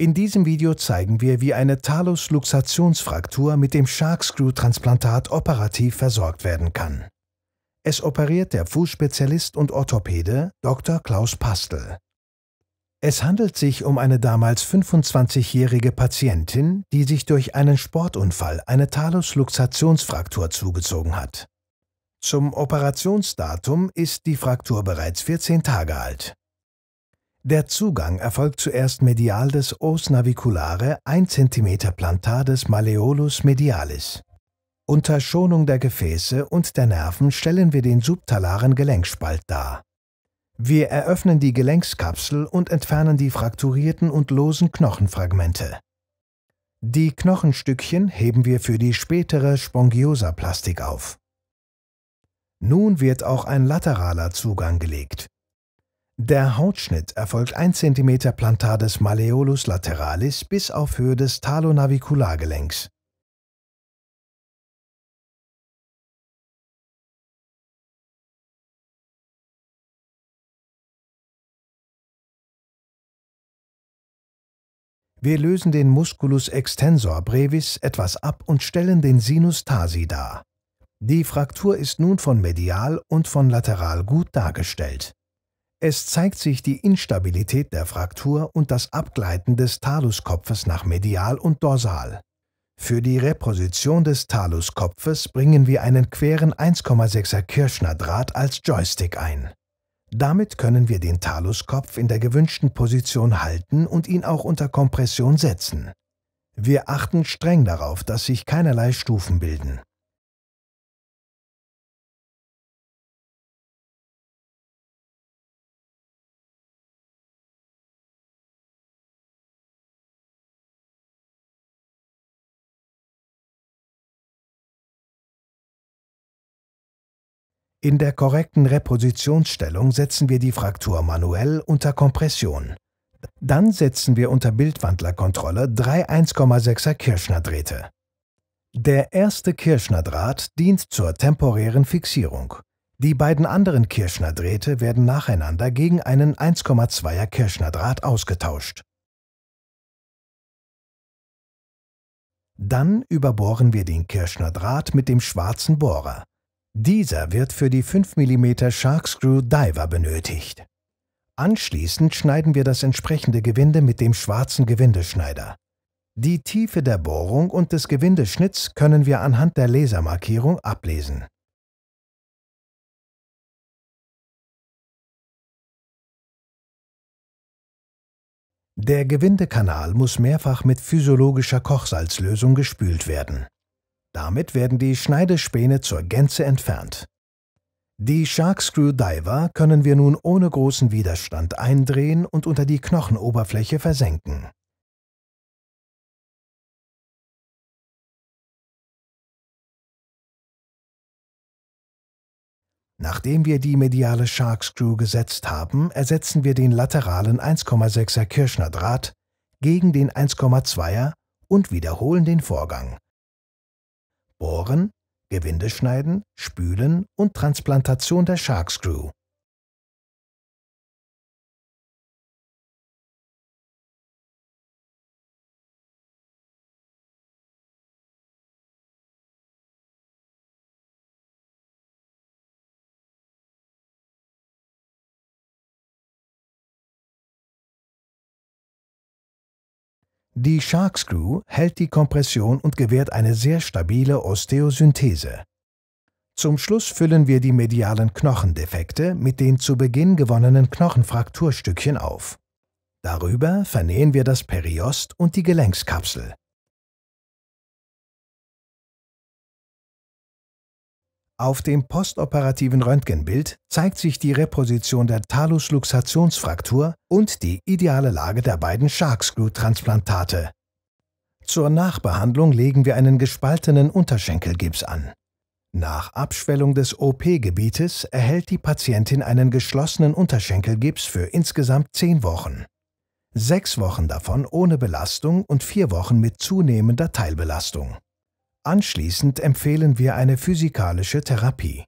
In diesem Video zeigen wir, wie eine Talus-Luxationsfraktur mit dem sharkscrew transplantat operativ versorgt werden kann. Es operiert der Fußspezialist und Orthopäde Dr. Klaus Pastel. Es handelt sich um eine damals 25-jährige Patientin, die sich durch einen Sportunfall eine Talus-Luxationsfraktur zugezogen hat. Zum Operationsdatum ist die Fraktur bereits 14 Tage alt. Der Zugang erfolgt zuerst medial des Os naviculare 1 cm plantar des Maleolus medialis. Unter Schonung der Gefäße und der Nerven stellen wir den subtalaren Gelenkspalt dar. Wir eröffnen die Gelenkskapsel und entfernen die frakturierten und losen Knochenfragmente. Die Knochenstückchen heben wir für die spätere Spongiosa-Plastik auf. Nun wird auch ein lateraler Zugang gelegt. Der Hautschnitt erfolgt 1 cm plantar des Malleolus lateralis bis auf Höhe des Talonavikulargelenks. Wir lösen den Musculus extensor brevis etwas ab und stellen den Sinus tarsi dar. Die Fraktur ist nun von medial und von lateral gut dargestellt. Es zeigt sich die Instabilität der Fraktur und das Abgleiten des Taluskopfes nach medial und dorsal. Für die Reposition des Taluskopfes bringen wir einen queren 1,6er Kirschner Draht als Joystick ein. Damit können wir den Taluskopf in der gewünschten Position halten und ihn auch unter Kompression setzen. Wir achten streng darauf, dass sich keinerlei Stufen bilden. In der korrekten Repositionsstellung setzen wir die Fraktur manuell unter Kompression. Dann setzen wir unter Bildwandlerkontrolle drei 1,6er Kirschner-Drähte. Der erste Kirschner-Draht dient zur temporären Fixierung. Die beiden anderen Kirschner-Drähte werden nacheinander gegen einen 1,2er Kirschner-Draht ausgetauscht. Dann überbohren wir den Kirschner Draht mit dem schwarzen Bohrer. Dieser wird für die 5 mm Sharkscrew Diver benötigt. Anschließend schneiden wir das entsprechende Gewinde mit dem schwarzen Gewindeschneider. Die Tiefe der Bohrung und des Gewindeschnitts können wir anhand der Lasermarkierung ablesen. Der Gewindekanal muss mehrfach mit physiologischer Kochsalzlösung gespült werden. Damit werden die Schneidespäne zur Gänze entfernt. Die Shark Screw Diver können wir nun ohne großen Widerstand eindrehen und unter die Knochenoberfläche versenken. Nachdem wir die mediale Shark Screw gesetzt haben, ersetzen wir den lateralen 1,6er Kirschner Draht gegen den 1,2er und wiederholen den Vorgang. Bohren, Gewindeschneiden, Spülen und Transplantation der Sharkscrew. Die Sharkscrew hält die Kompression und gewährt eine sehr stabile Osteosynthese. Zum Schluss füllen wir die medialen Knochendefekte mit den zu Beginn gewonnenen Knochenfrakturstückchen auf. Darüber vernähen wir das Periost und die Gelenkskapsel. Auf dem postoperativen Röntgenbild zeigt sich die Reposition der Talusluxationsfraktur und die ideale Lage der beiden Sharkscrew-Transplantate. Zur Nachbehandlung legen wir einen gespaltenen Unterschenkelgips an. Nach Abschwellung des OP-Gebietes erhält die Patientin einen geschlossenen Unterschenkelgips für insgesamt 10 Wochen. Sechs Wochen davon ohne Belastung und vier Wochen mit zunehmender Teilbelastung. Anschließend empfehlen wir eine physikalische Therapie.